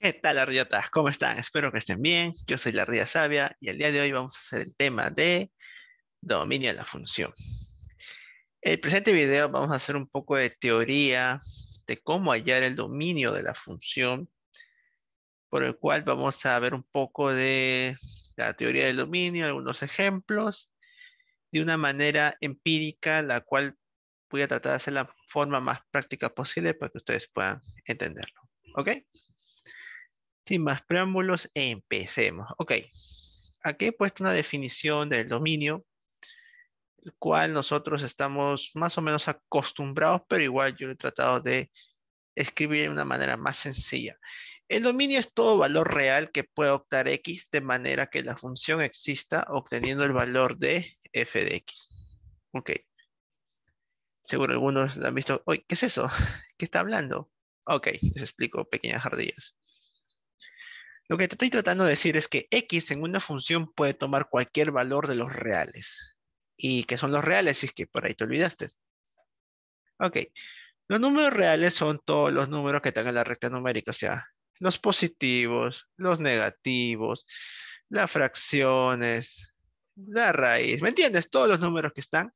¿Qué tal, Arriotas? ¿Cómo están? Espero que estén bien. Yo soy la Ría Sabia y el día de hoy vamos a hacer el tema de dominio de la función. En El presente video vamos a hacer un poco de teoría de cómo hallar el dominio de la función, por el cual vamos a ver un poco de la teoría del dominio, algunos ejemplos, de una manera empírica, la cual voy a tratar de hacer la forma más práctica posible para que ustedes puedan entenderlo. ¿Ok? Sin más preámbulos, empecemos. Ok, aquí he puesto una definición del dominio, el cual nosotros estamos más o menos acostumbrados, pero igual yo he tratado de escribir de una manera más sencilla. El dominio es todo valor real que puede optar x de manera que la función exista obteniendo el valor de f de x. Ok. Seguro algunos han visto, oye, ¿qué es eso? ¿Qué está hablando? Ok, les explico pequeñas jardillas. Lo que te estoy tratando de decir es que x en una función puede tomar cualquier valor de los reales. ¿Y qué son los reales? Si es que por ahí te olvidaste. Ok. Los números reales son todos los números que están en la recta numérica, o sea, los positivos, los negativos, las fracciones, la raíz. ¿Me entiendes? Todos los números que están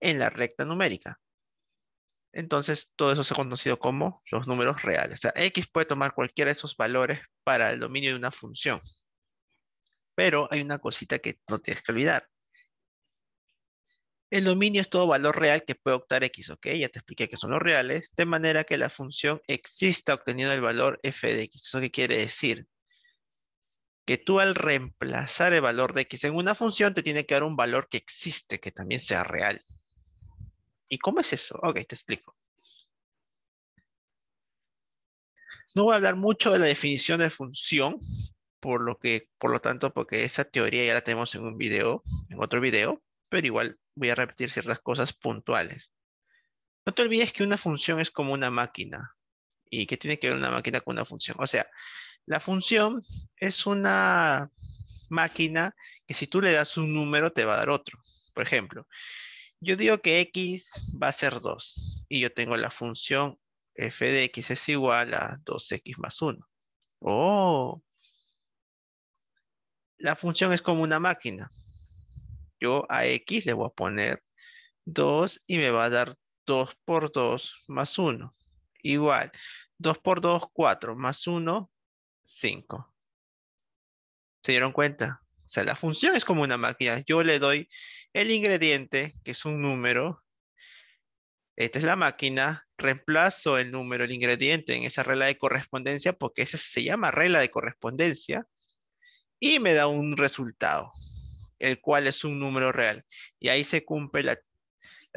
en la recta numérica. Entonces, todo eso se ha conocido como los números reales. O sea, X puede tomar cualquiera de esos valores para el dominio de una función. Pero hay una cosita que no tienes que olvidar. El dominio es todo valor real que puede optar X, ¿ok? Ya te expliqué que son los reales, de manera que la función exista obteniendo el valor f de X. ¿Eso qué quiere decir? Que tú al reemplazar el valor de X en una función te tiene que dar un valor que existe, que también sea real. ¿Y cómo es eso? Ok, te explico. No voy a hablar mucho de la definición de función, por lo que, por lo tanto, porque esa teoría ya la tenemos en un video, en otro video, pero igual voy a repetir ciertas cosas puntuales. No te olvides que una función es como una máquina. ¿Y qué tiene que ver una máquina con una función? O sea, la función es una máquina que si tú le das un número te va a dar otro. Por ejemplo, yo digo que x va a ser 2 y yo tengo la función f de x es igual a 2x más 1. ¡Oh! La función es como una máquina. Yo a x le voy a poner 2 y me va a dar 2 por 2 más 1. Igual, 2 por 2, 4, más 1, 5. ¿Se dieron cuenta? O sea, la función es como una máquina. Yo le doy el ingrediente, que es un número. Esta es la máquina. Reemplazo el número, el ingrediente en esa regla de correspondencia, porque esa se llama regla de correspondencia. Y me da un resultado, el cual es un número real. Y ahí se cumple la,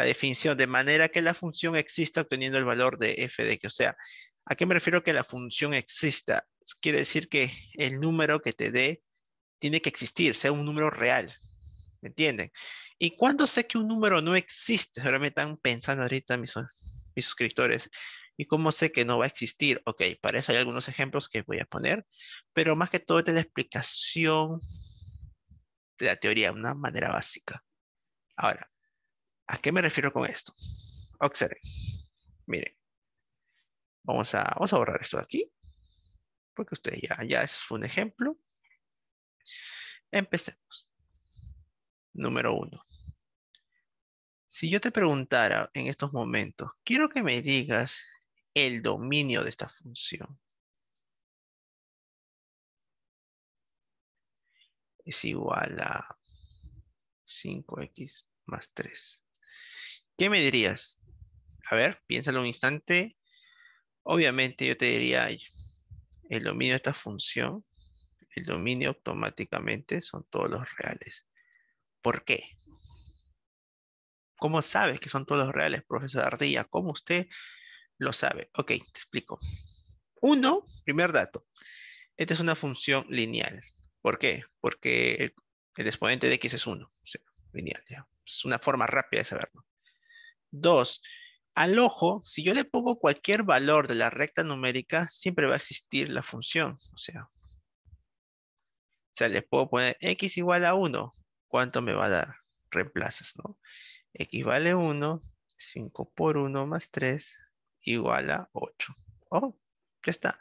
definición, de manera que la función exista obteniendo el valor de f de que, o sea, ¿A qué me refiero que la función exista? Quiere decir que el número que te dé tiene que existir, sea un número real. ¿Me entienden? ¿Y cuándo sé que un número no existe? Ahora me están pensando ahorita mis, mis suscriptores. ¿Y cómo sé que no va a existir? Ok, para eso hay algunos ejemplos que voy a poner, pero más que todo es la explicación de la teoría, una manera básica. Ahora, ¿a qué me refiero con esto? Observen. Miren. Vamos a, vamos a borrar esto de aquí, porque ustedes ya, ya es un ejemplo. Empecemos. Número uno. Si yo te preguntara en estos momentos, quiero que me digas el dominio de esta función. Es igual a 5x más 3. ¿Qué me dirías? A ver, piénsalo un instante. Obviamente yo te diría el dominio de esta función el dominio automáticamente son todos los reales. ¿Por qué? ¿Cómo sabes que son todos los reales, profesor Ardilla? ¿Cómo usted lo sabe? Ok, te explico. Uno, primer dato. Esta es una función lineal. ¿Por qué? Porque el, exponente de x es 1. O sea, lineal. Es una forma rápida de saberlo. Dos, al ojo, si yo le pongo cualquier valor de la recta numérica, siempre va a existir la función. O sea, o sea, le puedo poner x igual a 1. ¿Cuánto me va a dar? Reemplazas, ¿no? x vale 1, 5 por 1 más 3 igual a 8. Oh, ya está.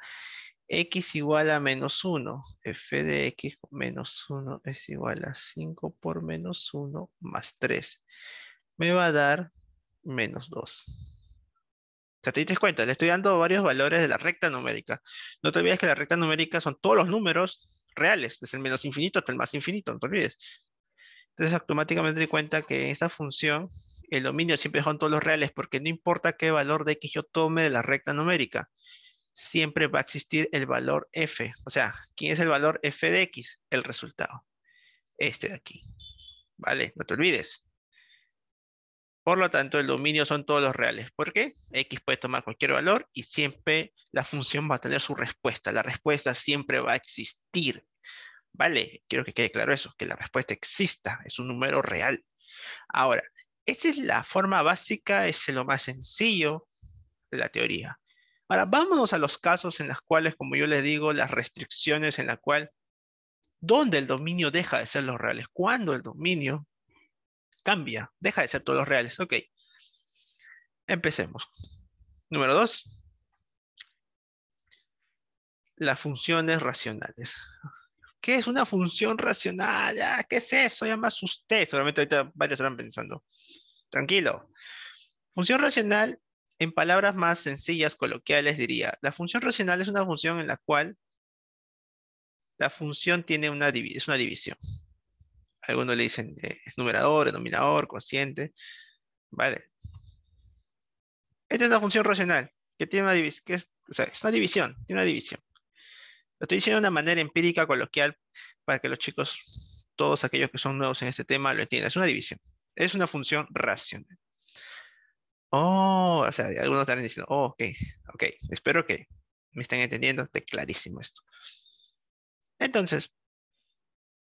x igual a menos 1. f de x menos 1 es igual a 5 por menos 1 más 3. Me va a dar menos 2. O sea, te diste cuenta, le estoy dando varios valores de la recta numérica. No te olvides que la recta numérica son todos los números reales, desde el menos infinito hasta el más infinito, no te olvides. Entonces automáticamente doy cuenta que en esta función el dominio siempre son todos los reales porque no importa qué valor de x yo tome de la recta numérica, siempre va a existir el valor f. O sea, ¿quién es el valor f de x? El resultado. Este de aquí. ¿Vale? No te olvides. Por lo tanto, el dominio son todos los reales. ¿Por qué? X puede tomar cualquier valor y siempre la función va a tener su respuesta. La respuesta siempre va a existir. ¿vale? Quiero que quede claro eso, que la respuesta exista, es un número real. Ahora, esa es la forma básica, es lo más sencillo de la teoría. Ahora, vámonos a los casos en los cuales, como yo les digo, las restricciones en la cual, ¿dónde el dominio deja de ser los reales? cuando el dominio cambia? Deja de ser todos los reales. Ok. Empecemos. Número dos. Las funciones racionales. ¿Qué es una función racional? Ah, ¿Qué es eso? Ya me asusté. Solamente ahorita varios estarán pensando. Tranquilo. Función racional, en palabras más sencillas, coloquiales, diría. La función racional es una función en la cual la función tiene una, es una división. Algunos le dicen eh, numerador, denominador, consciente. Vale. Esta es una función racional, que tiene una es una división, tiene una división. Lo estoy diciendo de una manera empírica, coloquial, para que los chicos, todos aquellos que son nuevos en este tema, lo entiendan. Es una división. Es una función racional. Oh, o sea, algunos estarán diciendo, oh, ok, ok, espero que me estén entendiendo, esté clarísimo esto. Entonces,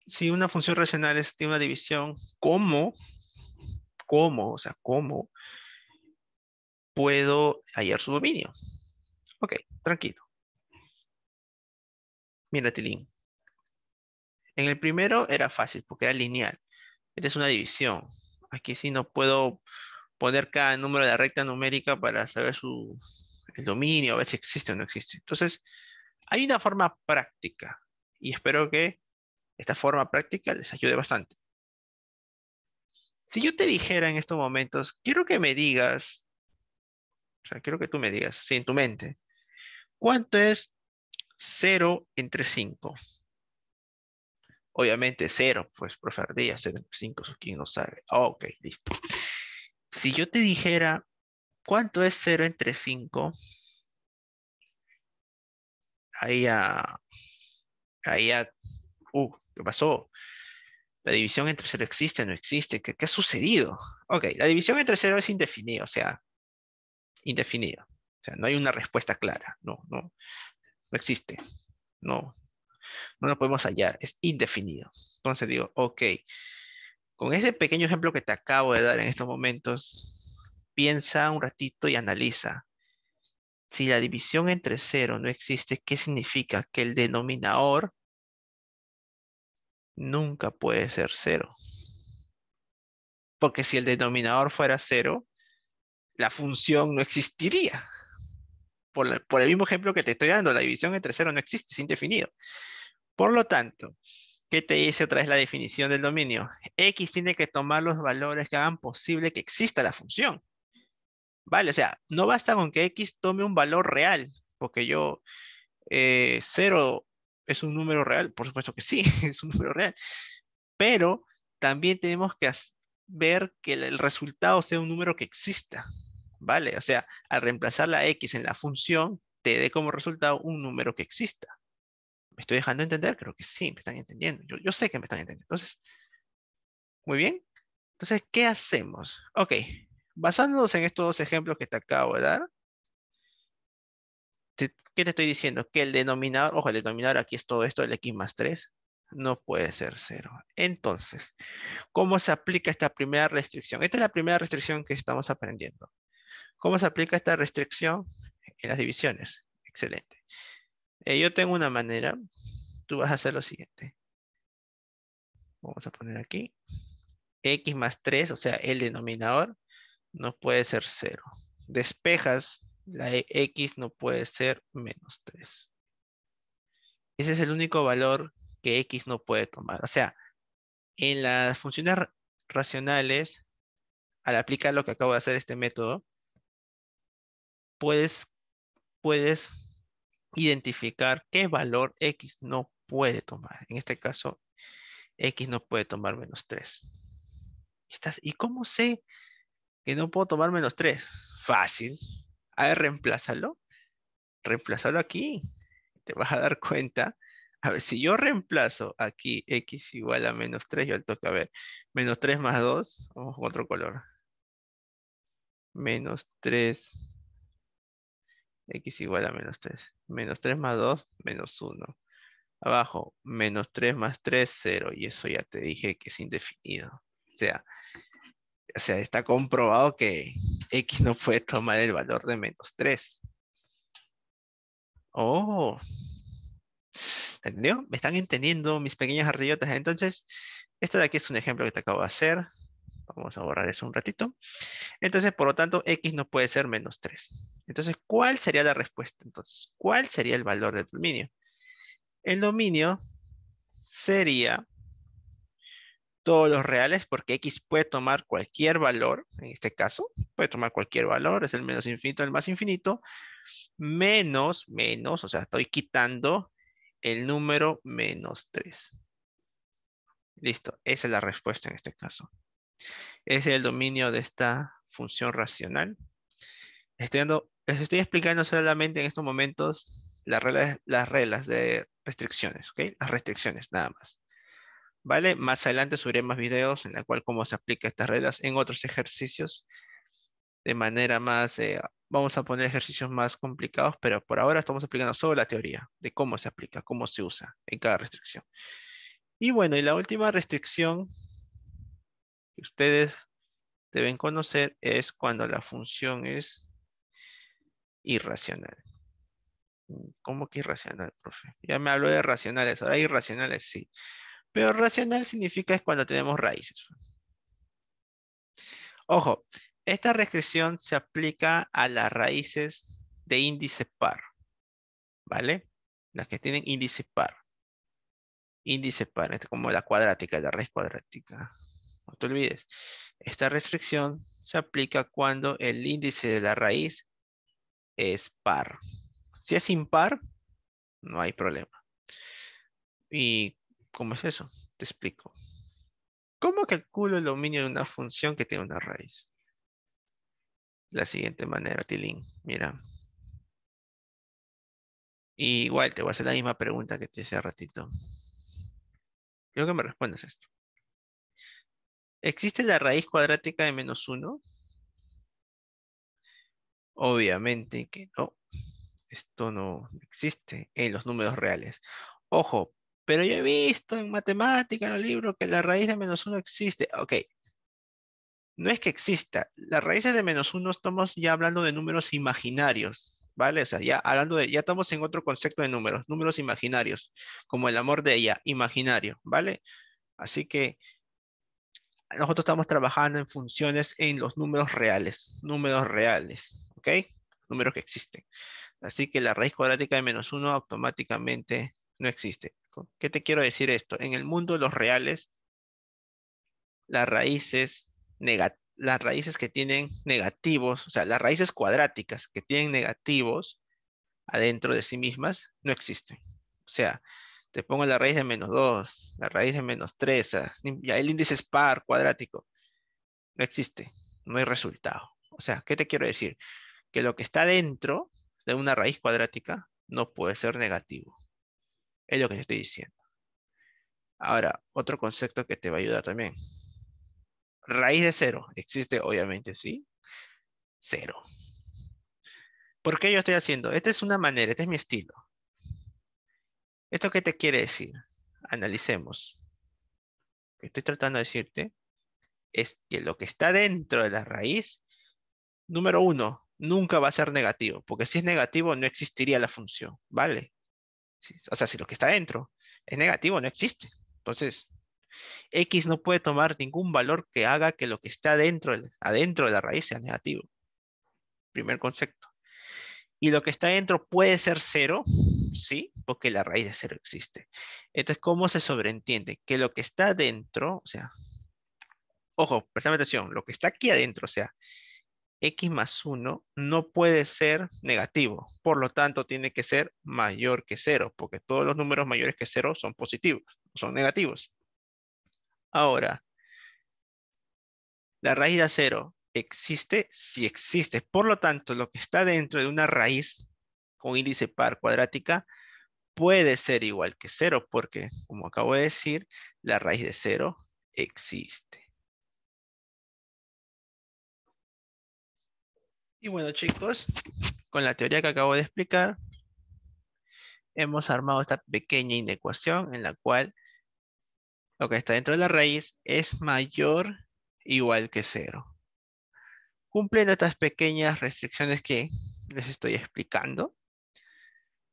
si una función racional es, tiene una división, ¿cómo? ¿Cómo? O sea, ¿cómo puedo hallar su dominio? Ok, tranquilo. Mira, Tilín. En el primero era fácil porque era lineal. Esta es una división. Aquí sí no puedo poner cada número de la recta numérica para saber su, el dominio, a ver si existe o no existe. Entonces, hay una forma práctica y espero que esta forma práctica les ayude bastante. Si yo te dijera en estos momentos, quiero que me digas, o sea, quiero que tú me digas, sí, en tu mente, ¿cuánto es 0 entre 5. Obviamente 0, pues profe Ardilla, 0 entre 5, ¿quién no sabe? ok, listo. Si yo te dijera, ¿cuánto es 0 entre 5? Ahí a... Ahí a... Uh, ¿qué pasó? La división entre 0 existe, o no existe. ¿Qué, ¿Qué ha sucedido? Ok, la división entre 0 es indefinida, o sea, indefinida. O sea, no hay una respuesta clara. No, no no existe, no, no lo podemos hallar, es indefinido. Entonces digo, ok, con ese pequeño ejemplo que te acabo de dar en estos momentos, piensa un ratito y analiza. Si la división entre cero no existe, ¿qué significa? Que el denominador nunca puede ser cero. Porque si el denominador fuera cero, la función no existiría por, el mismo ejemplo que te estoy dando, la división entre cero no existe, es indefinido. Por lo tanto, ¿qué te dice otra vez la definición del dominio? X tiene que tomar los valores que hagan posible que exista la función. Vale, o sea, no basta con que X tome un valor real, porque yo, eh, cero es un número real, por supuesto que sí, es un número real, pero también tenemos que ver que el resultado sea un número que exista. ¿vale? O sea, al reemplazar la x en la función, te dé como resultado un número que exista. ¿Me estoy dejando entender? Creo que sí, me están entendiendo. Yo, sé que me están entendiendo. Entonces, muy bien. Entonces, ¿qué hacemos? Ok, basándonos en estos dos ejemplos que te acabo de dar, ¿qué te estoy diciendo? Que el denominador, ojo, el denominador aquí es todo esto, el x más 3, no puede ser cero. Entonces, ¿cómo se aplica esta primera restricción? Esta es la primera restricción que estamos aprendiendo. ¿Cómo se aplica esta restricción? En las divisiones. Excelente. Eh, yo tengo una manera. Tú vas a hacer lo siguiente. Vamos a poner aquí. X más 3, o sea, el denominador, no puede ser 0. Despejas, la e, X no puede ser menos 3. Ese es el único valor que X no puede tomar. O sea, en las funciones racionales, al aplicar lo que acabo de hacer este método, puedes, puedes identificar qué valor X no puede tomar. En este caso, X no puede tomar menos 3. ¿Y cómo sé que no puedo tomar menos 3? Fácil. A ver, reemplázalo. Reemplázalo aquí. Te vas a dar cuenta. A ver, si yo reemplazo aquí X igual a menos 3, yo le toque, a ver, menos 3 más 2, vamos con otro color. Menos 3 x igual a menos 3. Menos 3 más 2, menos 1. Abajo, menos 3 más 3, 0. Y eso ya te dije que es indefinido. O sea, o sea está comprobado que x no puede tomar el valor de menos 3. Oh. ¿Entendió? ¿Me están entendiendo mis pequeñas arriotas? Entonces, esto de aquí es un ejemplo que te acabo de hacer. Vamos a borrar eso un ratito. Entonces, por lo tanto, x no puede ser menos 3. Entonces, ¿cuál sería la respuesta? Entonces, ¿cuál sería el valor del dominio? El dominio sería todos los reales, porque x puede tomar cualquier valor, en este caso, puede tomar cualquier valor, es el menos infinito, el más infinito, menos, menos, o sea, estoy quitando el número menos 3. Listo, esa es la respuesta en este caso es el dominio de esta función racional. Estoy les estoy explicando solamente en estos momentos las reglas, las reglas de restricciones, Las restricciones, nada más. ¿Vale? Más adelante subiré más videos en la cual cómo se aplica estas reglas en otros ejercicios de manera más, eh, vamos a poner ejercicios más complicados, pero por ahora estamos explicando solo la teoría de cómo se aplica, cómo se usa en cada restricción. Y bueno, y la última restricción que ustedes deben conocer es cuando la función es irracional. ¿Cómo que irracional, profe? Ya me habló de racionales, ahora irracionales sí. Pero racional significa es cuando tenemos raíces. Ojo, esta restricción se aplica a las raíces de índice par, ¿vale? Las que tienen índice par. Índice par, es como la cuadrática, la raíz cuadrática. No te olvides. Esta restricción se aplica cuando el índice de la raíz es par. Si es impar, no hay problema. ¿Y cómo es eso? Te explico. ¿Cómo calculo el dominio de una función que tiene una raíz? La siguiente manera, Tilín. Mira. igual te voy a hacer la misma pregunta que te hice hace ratito. Creo que me respondes esto. ¿Existe la raíz cuadrática de menos 1? Obviamente que no. Esto no existe en los números reales. Ojo, pero yo he visto en matemática, en el libro, que la raíz de menos uno existe. Ok. No es que exista. Las raíces de menos uno estamos ya hablando de números imaginarios. ¿Vale? O sea, ya hablando de, ya estamos en otro concepto de números, números imaginarios, como el amor de ella, imaginario, ¿vale? Así que nosotros estamos trabajando en funciones en los números reales, números reales, ¿ok? Números que existen. Así que la raíz cuadrática de menos uno automáticamente no existe. ¿Qué te quiero decir esto? En el mundo de los reales, las raíces las raíces que tienen negativos, o sea, las raíces cuadráticas que tienen negativos adentro de sí mismas no existen. O sea, te pongo la raíz de menos 2, la raíz de menos 3, ya el índice es par, cuadrático. No existe, no hay resultado. O sea, ¿qué te quiero decir? Que lo que está dentro de una raíz cuadrática no puede ser negativo. Es lo que te estoy diciendo. Ahora, otro concepto que te va a ayudar también. Raíz de cero. ¿Existe? Obviamente sí. Cero. ¿Por qué yo estoy haciendo? Esta es una manera, este es mi estilo. ¿Esto qué te quiere decir? Analicemos. Lo que estoy tratando de decirte es que lo que está dentro de la raíz, número uno, nunca va a ser negativo, porque si es negativo no existiría la función, ¿vale? O sea, si lo que está dentro es negativo, no existe. Entonces, X no puede tomar ningún valor que haga que lo que está dentro, adentro de la raíz sea negativo. Primer concepto. Y lo que está dentro puede ser cero, Sí, porque la raíz de cero existe. Entonces, ¿cómo se sobreentiende? Que lo que está dentro, o sea, ojo, prestame atención, lo que está aquí adentro, o sea, x más 1 no puede ser negativo. Por lo tanto, tiene que ser mayor que 0, porque todos los números mayores que 0 son positivos, son negativos. Ahora, la raíz de 0 existe si existe. Por lo tanto, lo que está dentro de una raíz con índice par cuadrática puede ser igual que cero, porque, como acabo de decir, la raíz de cero existe. Y bueno chicos, con la teoría que acabo de explicar, hemos armado esta pequeña inecuación en la cual lo que está dentro de la raíz es mayor igual que cero. Cumpliendo estas pequeñas restricciones que les estoy explicando,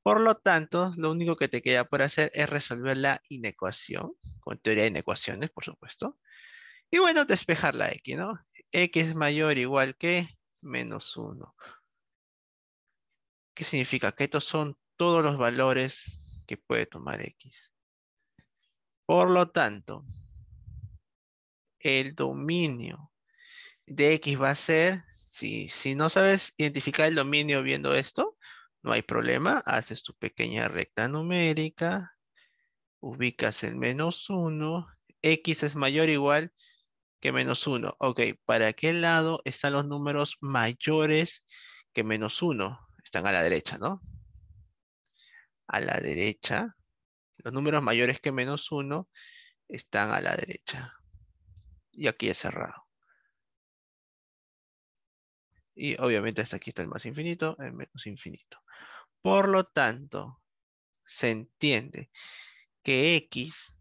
por lo tanto, lo único que te queda por hacer es resolver la inecuación, con teoría de inecuaciones, por supuesto. Y bueno, despejar la x, ¿no? x mayor o igual que menos 1. ¿Qué significa? Que estos son todos los valores que puede tomar x. Por lo tanto, el dominio de x va a ser, si, si no sabes identificar el dominio viendo esto, no hay problema, haces tu pequeña recta numérica, ubicas el menos 1, x es mayor o igual que menos 1. Ok, ¿para qué lado están los números mayores que menos 1? Están a la derecha, ¿no? A la derecha. Los números mayores que menos 1 están a la derecha. Y aquí es cerrado. Y obviamente hasta aquí está el más infinito, el menos infinito. Por lo tanto, se entiende que X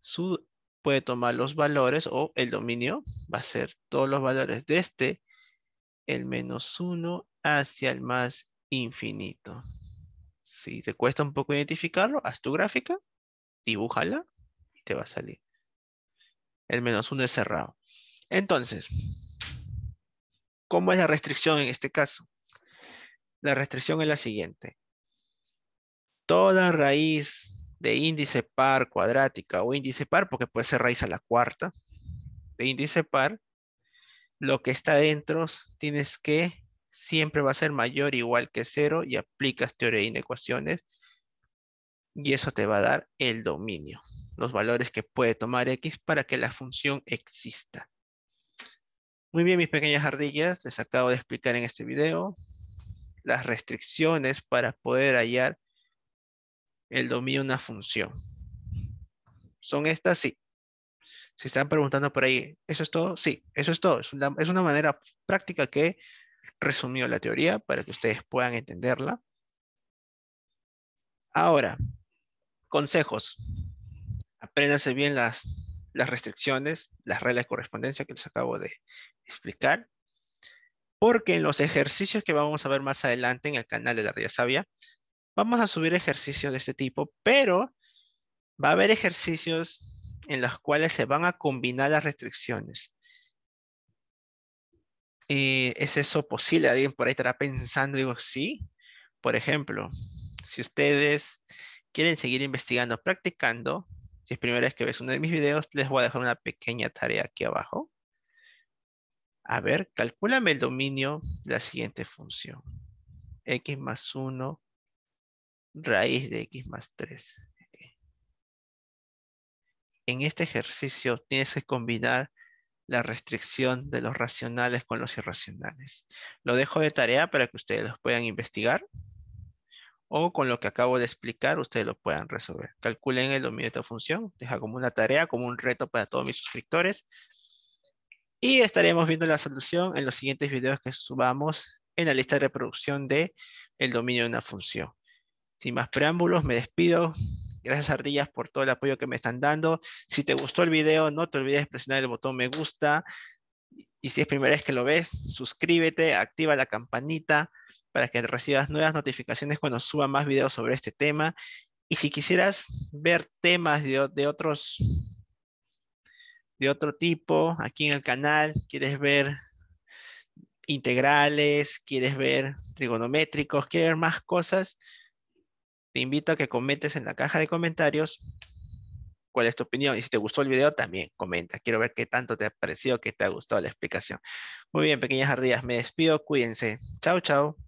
puede tomar los valores o el dominio va a ser todos los valores de este, el menos 1 hacia el más infinito. Si te cuesta un poco identificarlo, haz tu gráfica, dibújala y te va a salir. El menos 1 es cerrado. Entonces, ¿Cómo es la restricción en este caso? La restricción es la siguiente. Toda raíz de índice par cuadrática o índice par, porque puede ser raíz a la cuarta, de índice par, lo que está adentro, tienes que siempre va a ser mayor o igual que cero y aplicas teoría de inecuaciones y eso te va a dar el dominio, los valores que puede tomar x para que la función exista. Muy bien, mis pequeñas ardillas, les acabo de explicar en este video las restricciones para poder hallar el dominio de una función. ¿Son estas? Sí. Si están preguntando por ahí, ¿eso es todo? Sí, eso es todo. Es una, manera práctica que resumió la teoría para que ustedes puedan entenderla. Ahora, consejos. Apréndanse bien las las restricciones, las reglas de correspondencia que les acabo de explicar, porque en los ejercicios que vamos a ver más adelante en el canal de la Ría Sabia, vamos a subir ejercicios de este tipo, pero va a haber ejercicios en los cuales se van a combinar las restricciones. Eh, ¿Es eso posible? Alguien por ahí estará pensando, digo, sí. Por ejemplo, si ustedes quieren seguir investigando, practicando, si es primera vez que ves uno de mis videos, les voy a dejar una pequeña tarea aquí abajo. A ver, calculame el dominio de la siguiente función. x más 1 raíz de x más 3. En este ejercicio tienes que combinar la restricción de los racionales con los irracionales. Lo dejo de tarea para que ustedes los puedan investigar o con lo que acabo de explicar ustedes lo puedan resolver. Calculen el dominio de esta función, deja como una tarea, como un reto para todos mis suscriptores. Y estaremos viendo la solución en los siguientes videos que subamos en la lista de reproducción de el dominio de una función. Sin más preámbulos, me despido. Gracias Ardillas por todo el apoyo que me están dando. Si te gustó el video, no te olvides de presionar el botón me gusta. Y si es primera vez que lo ves, suscríbete, activa la campanita para que recibas nuevas notificaciones cuando suba más videos sobre este tema. Y si quisieras ver temas de, otros de otro tipo aquí en el canal, quieres ver integrales, quieres ver trigonométricos, quieres ver más cosas, te invito a que comentes en la caja de comentarios cuál es tu opinión. Y si te gustó el video, también comenta. Quiero ver qué tanto te ha parecido, qué te ha gustado la explicación. Muy bien, pequeñas ardillas, me despido. Cuídense. Chau, chao.